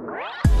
What?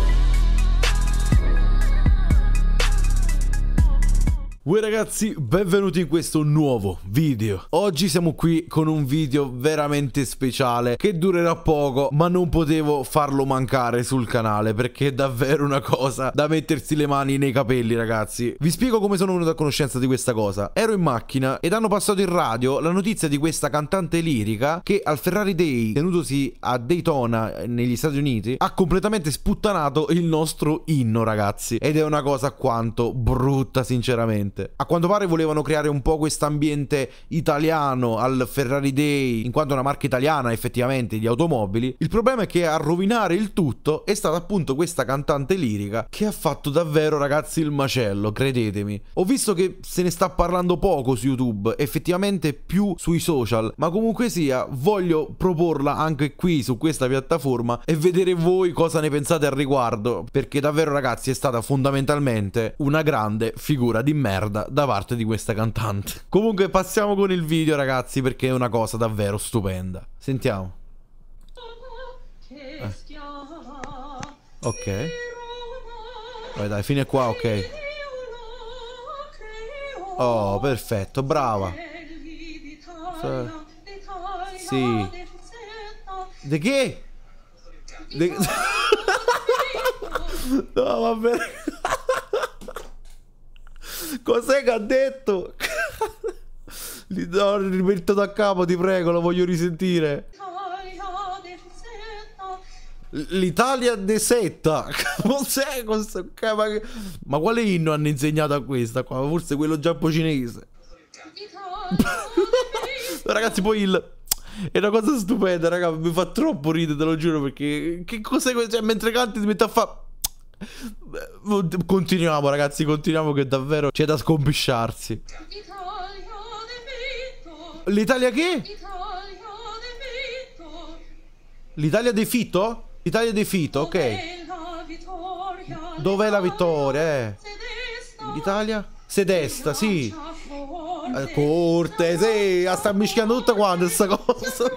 Uè ragazzi, benvenuti in questo nuovo video. Oggi siamo qui con un video veramente speciale che durerà poco, ma non potevo farlo mancare sul canale perché è davvero una cosa da mettersi le mani nei capelli, ragazzi. Vi spiego come sono venuto a conoscenza di questa cosa. Ero in macchina ed hanno passato in radio la notizia di questa cantante lirica che al Ferrari Day, tenutosi a Daytona eh, negli Stati Uniti, ha completamente sputtanato il nostro inno, ragazzi. Ed è una cosa quanto brutta, sinceramente niente. A quanto pare volevano creare un po' quest'ambiente italiano al Ferrari Day, in quanto una marca italiana effettivamente di automobili. Il problema è che a rovinare il tutto è stata appunto questa cantante lirica che ha fatto davvero ragazzi il macello, credetemi. Ho visto che se ne sta parlando poco su YouTube, effettivamente più sui social, ma comunque sia voglio proporla anche qui su questa piattaforma e vedere voi cosa ne pensate al riguardo, perché davvero ragazzi è stata fondamentalmente una grande figura di merda merda da parte di questa cantante. Comunque passiamo con il video ragazzi perché è una cosa davvero stupenda. Sentiamo. Eh. Ok. Vai dai, fine qua, ok. Oh, perfetto, brava. Sì. Di che? De... no, vabbè. Cos'è che ha detto? L'ho ripetuto da capo, ti prego, lo voglio risentire. L'Italia de setta. Cos'è questo? Ma, che... ma quale inno hanno insegnato a questa qua? Forse quello giapponese. Ragazzi, poi il... È una cosa stupenda, raga, mi fa troppo ridere, te lo giuro, perché... Che cos'è questo? Cioè, mentre canti ti mette a fare... Continuiamo ragazzi, continuiamo che davvero c'è da scompisciarsi. L'Italia che? L'Italia dei Fito? L'Italia dei Fito, ok. Dov'è la vittoria? Eh? L'Italia? Sedesta, sì. Eh, Corte, sì, sta mischiando tutta quanta questa cosa.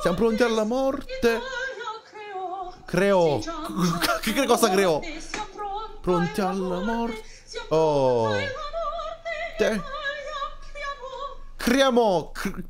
Siamo pronti alla morte. Creò. Che cosa creò? Pronti alla morte. Oh. Te. creiamo Cr-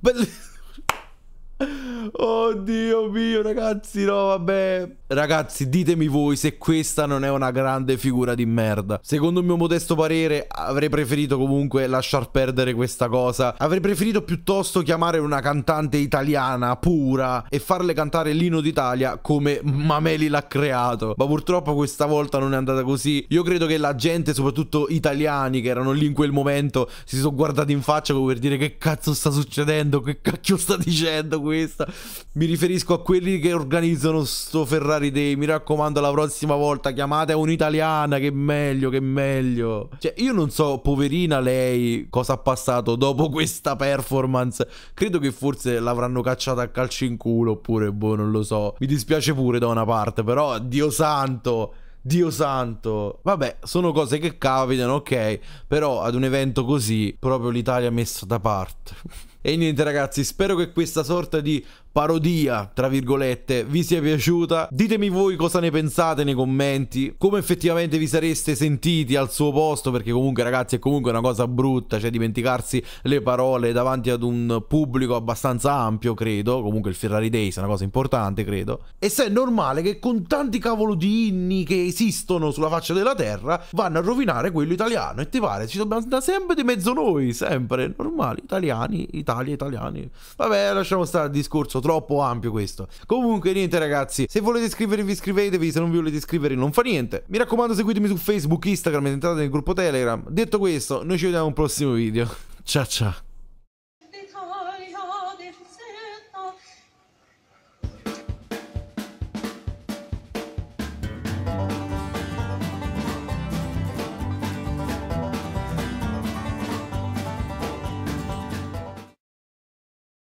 Oddio mio, ragazzi, no, vabbè. Ragazzi, ditemi voi se questa non è una grande figura di merda. Secondo il mio modesto parere, avrei preferito comunque lasciar perdere questa cosa. Avrei preferito piuttosto chiamare una cantante italiana pura e farle cantare l'ino d'Italia come Mameli l'ha creato. Ma purtroppo questa volta non è andata così. Io credo che la gente, soprattutto italiani che erano lì in quel momento, si sono guardati in faccia come per dire che cazzo sta succedendo, che cacchio sta dicendo questa. Mi riferisco a quelli che organizzano sto Ferrari Day. Mi raccomando, la prossima volta chiamate un'italiana, che meglio, che meglio. Cioè, io non so, poverina lei, cosa ha passato dopo questa performance. Credo che forse l'avranno cacciata a calci in culo, oppure, boh, non lo so. Mi dispiace pure da una parte, però, Dio santo... Dio santo. Vabbè, sono cose che capitano, ok. Però ad un evento così, proprio l'Italia è messa da parte. E niente ragazzi, spero che questa sorta di parodia, tra virgolette, vi sia piaciuta. Ditemi voi cosa ne pensate nei commenti, come effettivamente vi sareste sentiti al suo posto, perché comunque ragazzi è comunque una cosa brutta, cioè dimenticarsi le parole davanti ad un pubblico abbastanza ampio, credo. Comunque il Ferrari Days è una cosa importante, credo. E se è normale che con tanti cavolo di inni che esistono sulla faccia della terra, vanno a rovinare quello italiano, e ti pare? Ci dobbiamo andare sempre di mezzo noi, sempre, normali, italiani, italiani orientali italiani. Vabbè, lasciamo stare il discorso, troppo ampio questo. Comunque, niente ragazzi, se volete iscrivervi iscrivetevi, se non vi volete iscrivere non fa niente. Mi raccomando seguitemi su Facebook, Instagram e entrate nel gruppo Telegram. Detto questo, noi ci vediamo al prossimo video. Ciao ciao.